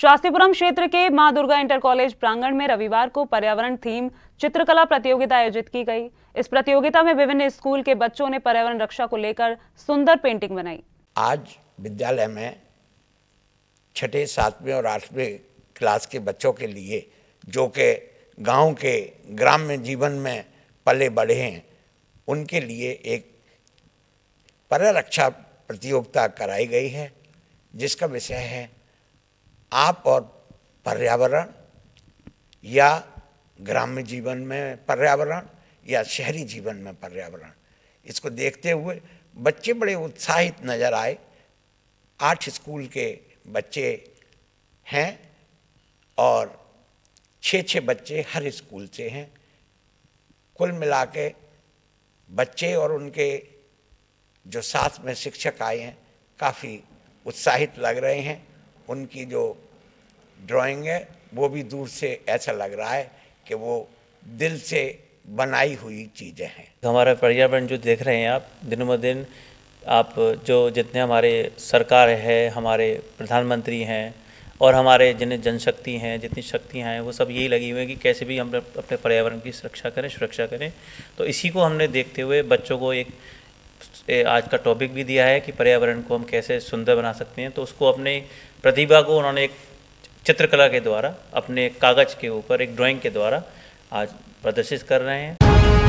शास्त्रीपुरम क्षेत्र के मां दुर्गा इंटर कॉलेज प्रांगण में रविवार को पर्यावरण थीम चित्रकला प्रतियोगिता आयोजित की गई इस प्रतियोगिता में विभिन्न स्कूल के बच्चों ने पर्यावरण रक्षा को लेकर सुंदर पेंटिंग बनाई आज विद्यालय में छठे सातवें और आठवें क्लास के बच्चों के लिए जो के गांव के ग्राम में जीवन में पले बढ़े हैं उनके लिए एक पर्यावरक्षा प्रतियोगिता कराई गई है जिसका विषय है आप और पर्यावरण या ग्राम्य जीवन में पर्यावरण या शहरी जीवन में पर्यावरण इसको देखते हुए बच्चे बड़े उत्साहित नज़र आए आठ स्कूल के बच्चे हैं और छः छः बच्चे हर स्कूल से हैं कुल मिला के बच्चे और उनके जो साथ में शिक्षक आए हैं काफ़ी उत्साहित लग रहे हैं उनकी जो ड्राइंग है वो भी दूर से ऐसा लग रहा है कि वो दिल से बनाई हुई चीज़ें हैं हमारा पर्यावरण जो देख रहे हैं आप दिनों ब दिन आप जो जितने हमारे सरकार है हमारे प्रधानमंत्री हैं और हमारे जितने जनशक्ति हैं जितनी शक्तियाँ हैं वो सब यही लगी हुई हैं कि कैसे भी हम अपने पर्यावरण की सुरक्षा करें सुरक्षा करें तो इसी को हमने देखते हुए बच्चों को एक आज का टॉपिक भी दिया है कि पर्यावरण को हम कैसे सुंदर बना सकते हैं तो उसको अपने प्रतिभा को उन्होंने एक चित्रकला के द्वारा अपने कागज़ के ऊपर एक ड्राइंग के द्वारा आज प्रदर्शित कर रहे हैं